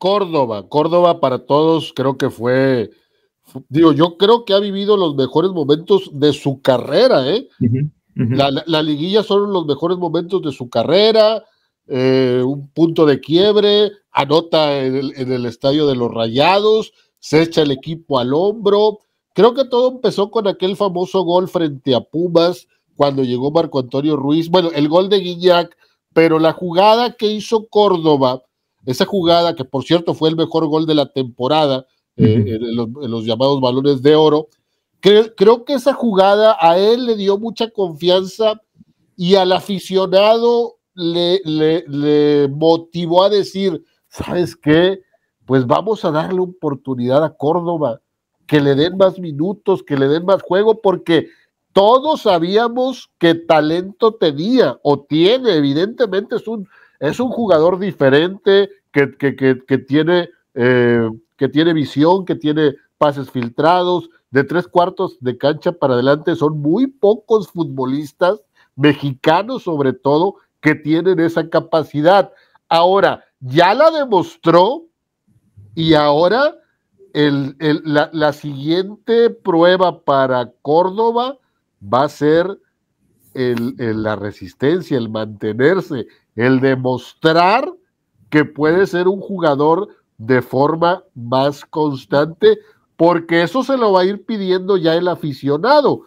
Córdoba, Córdoba para todos creo que fue, digo, yo creo que ha vivido los mejores momentos de su carrera, ¿eh? La, liguilla son los mejores momentos de su carrera, eh, un punto de quiebre, anota en el, estadio de los Rayados, se echa el equipo al hombro. Creo que todo empezó con aquel famoso gol frente a Pumas cuando llegó Marco Antonio Ruiz. Bueno, el gol de Guillac, pero la jugada que hizo Córdoba esa jugada, que por cierto fue el mejor gol de la temporada, en, eh, eh, los, llamados balones de oro, creo, creo que esa jugada a él le dio mucha confianza y al aficionado le, motivó a decir, ¿sabes qué? Pues vamos a darle oportunidad a Córdoba, que le den más minutos, que le den más juego, porque todos sabíamos que talento tenía o tiene, evidentemente es un es un jugador diferente que, tiene, eh, que tiene visión, que tiene pases filtrados, de tres cuartos de cancha para adelante. Son muy pocos futbolistas, mexicanos sobre todo, que tienen esa capacidad. Ahora, ya la demostró y ahora la, siguiente prueba para Córdoba va a ser la resistencia, el mantenerse, el demostrar que puede ser un jugador de forma más constante, porque eso se lo va a ir pidiendo ya el aficionado.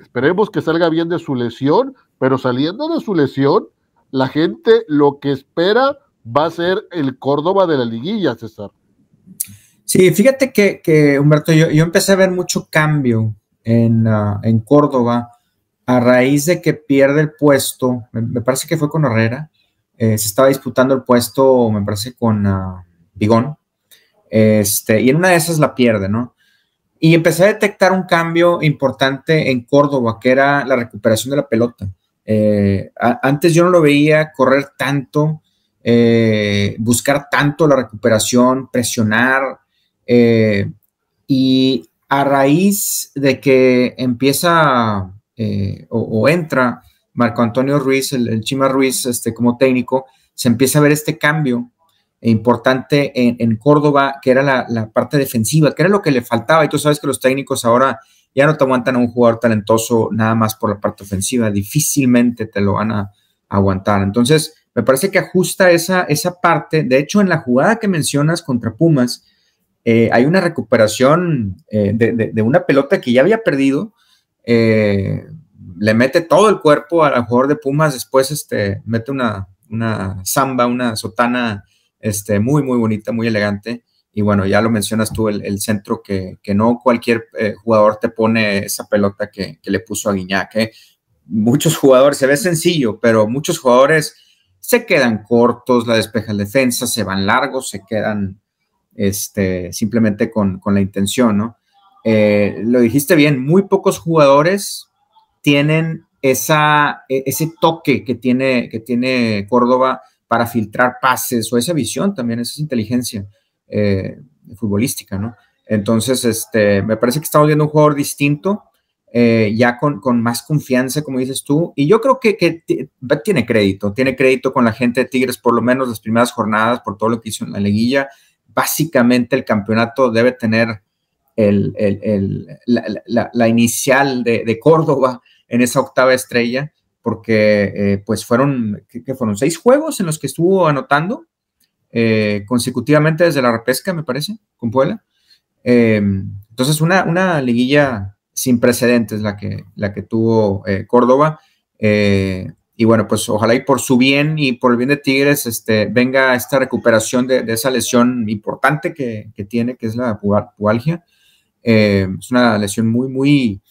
Esperemos que salga bien de su lesión, pero saliendo de su lesión, la gente lo que espera va a ser el Córdoba de la liguilla, César. Sí, fíjate que, Humberto, yo, yo, empecé a ver mucho cambio en, ah, en, Córdoba a raíz de que pierde el puesto, me parece que fue con Herrera, eh, se estaba disputando el puesto, me parece, con ah, Bigón. Este, y en una de esas la pierde, ¿no? Y empecé a detectar un cambio importante en Córdoba, que era la recuperación de la pelota. Eh, antes yo no lo veía correr tanto, eh, buscar tanto la recuperación, presionar. y a raíz de que empieza o entra Marco Antonio Ruiz, el, Chima Ruiz, este, como técnico, se empieza a ver este cambio importante en, Córdoba, que era la, parte defensiva, que era lo que le faltaba. Y tú sabes que los técnicos ahora ya no te aguantan a un jugador talentoso nada más por la parte ofensiva, difícilmente te lo van a, aguantar. Entonces, me parece que ajusta esa, esa parte. De hecho, en la jugada que mencionas contra Pumas, eh, hay una recuperación eh, de, una pelota que ya había perdido. Eh, le mete todo el cuerpo al jugador de Pumas, después este, mete una, una samba, una sotana este, muy, muy bonita, muy elegante. Y bueno, ya lo mencionas tú, el, centro que, no cualquier eh, jugador te pone esa pelota que, le puso a Guiñac. ¿eh? Muchos jugadores, se ve sencillo, pero muchos jugadores se quedan cortos, la despeja la defensa, se van largos, se quedan este, simplemente con, la intención, eh, lo dijiste bien, muy pocos jugadores tienen esa, e-, ese toque que tiene, que tiene Córdoba para filtrar pases o esa visión también, esa inteligencia eh, futbolística, ¿no? Entonces, este, me parece que estamos viendo un jugador distinto, eh, ya con, más confianza, como dices tú, y yo creo que, que tiene crédito, tiene crédito con la gente de Tigres, por lo menos las primeras jornadas, por todo lo que hizo en la liguilla. Básicamente el campeonato debe tener la, inicial de, de Córdoba en esa octava estrella, porque eh, pues fueron, que fueron? Seis juegos en los que estuvo anotando eh, consecutivamente desde la repesca, me parece, con Puebla. Em, entonces, una, una liguilla sin precedentes la que, la que tuvo eh, Córdoba. y bueno, pues ojalá y por su bien y por el bien de Tigres este, venga esta recuperación de, esa lesión importante que, tiene, que es la pubalgia. es una lesión muy, muy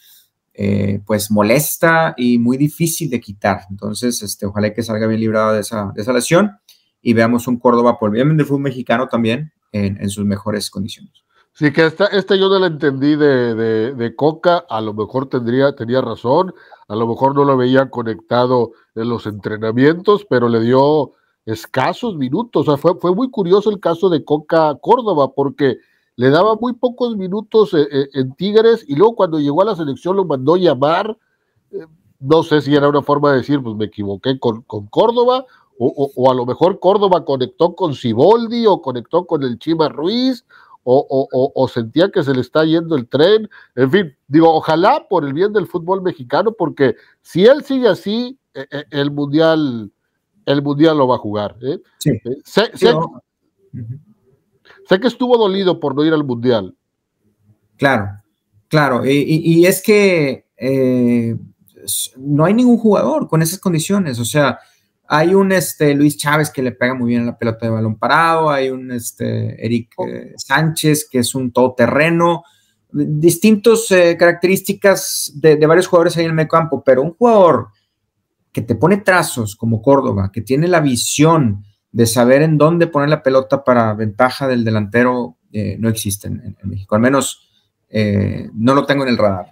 eh, pues molesta y muy difícil de quitar. Entonces, este, ojalá que salga bien librado de esa, de esa lesión y veamos un Córdoba por bien fue fútbol mexicano también en, en, sus mejores condiciones. Sí, que esta, yo no la entendí de, de, de, Coca, a lo mejor tendría, tenía razón, a lo mejor no lo veía conectado en los entrenamientos, pero le dio escasos minutos. O sea, fue, fue muy curioso el caso de Coca Córdoba, porque le daba muy pocos minutos eh, eh, en, Tigres y luego cuando llegó a la selección lo mandó llamar. Eh, no sé si era una forma de decir, pues me equivoqué con, Córdoba, o, a lo mejor Córdoba conectó con Siboldi o conectó con el Chima Ruiz, o, sentía que se le está yendo el tren. En fin, digo, ojalá por el bien del fútbol mexicano, porque si él sigue así, e, e, el Mundial el mundial lo va a jugar. Sí. Sé que estuvo dolido por no ir al Mundial. Claro, claro. Y, es que eh, no hay ningún jugador con esas condiciones. O sea, hay un este, Luis Chávez que le pega muy bien la pelota de balón parado, hay un este, Eric oh. eh, Sánchez que es un todoterreno, distintas eh, características de, de, varios jugadores ahí en el medio campo, pero un jugador que te pone trazos como Córdoba, que tiene la visión, de saber en dónde poner la pelota para ventaja del delantero eh, no existen en, México. Al menos eh, no lo tengo en el radar.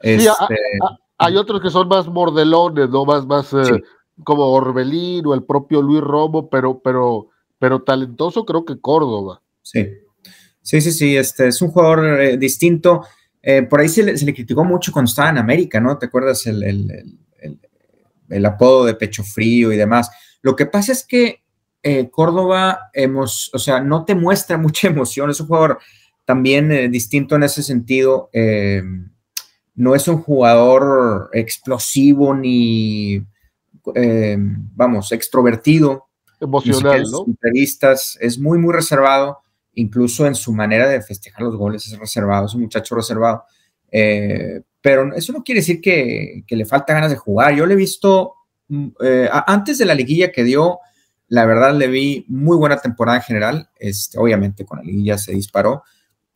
Este, hay otros que son más mordelones, ¿no? Más, más eh, como Orbelín o el propio Luis Romo, pero, pero, pero talentoso creo que Córdoba. Sí, sí, sí, sí. Este es un jugador distinto. por ahí se le, criticó mucho cuando estaba en América, ¿no? ¿Te acuerdas el, el apodo de pecho frío y demás? Lo que pasa es que eh, Córdoba, hemos, o sea, no te muestra mucha emoción. Es un jugador también eh, distinto en ese sentido. Eh, no es un jugador explosivo ni, vamos, extrovertido. Emocional, ¿no? Entrevistas, es muy, muy reservado. Incluso en su manera de festejar los goles es reservado, es un muchacho reservado. pero eso no quiere decir que, que, le falta ganas de jugar. Yo le he visto mm, antes de la liguilla que dio, la verdad le vi muy buena temporada en general, este, obviamente con la liguilla se disparó,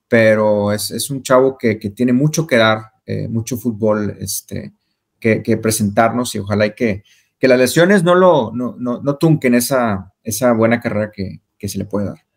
pero es, un chavo que, tiene mucho que dar, eh, mucho fútbol este, que, presentarnos y ojalá que, que las lesiones no, lo, tunquen esa, esa buena carrera que se le puede dar.